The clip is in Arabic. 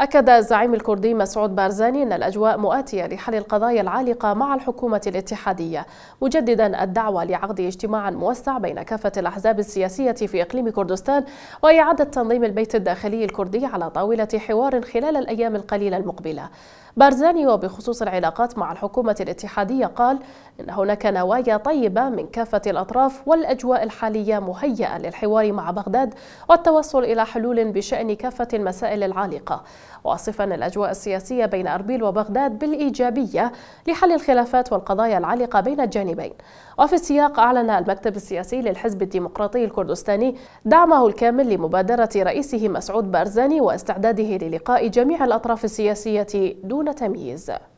أكد الزعيم الكردي مسعود بارزاني أن الأجواء مؤاتية لحل القضايا العالقة مع الحكومة الاتحادية مجددا الدعوة لعقد اجتماع موسع بين كافة الأحزاب السياسية في إقليم كردستان وإعادة تنظيم البيت الداخلي الكردي على طاولة حوار خلال الأيام القليلة المقبلة بارزاني وبخصوص العلاقات مع الحكومة الاتحادية قال إن هناك نوايا طيبة من كافة الأطراف والأجواء الحالية مهيئة للحوار مع بغداد والتوصل إلى حلول بشأن كافة المسائل العالقة واصفا الأجواء السياسية بين أربيل وبغداد بالإيجابية لحل الخلافات والقضايا العالقة بين الجانبين وفي السياق أعلن المكتب السياسي للحزب الديمقراطي الكردستاني دعمه الكامل لمبادرة رئيسه مسعود بارزاني واستعداده للقاء جميع الأطراف السياسية دون تمييز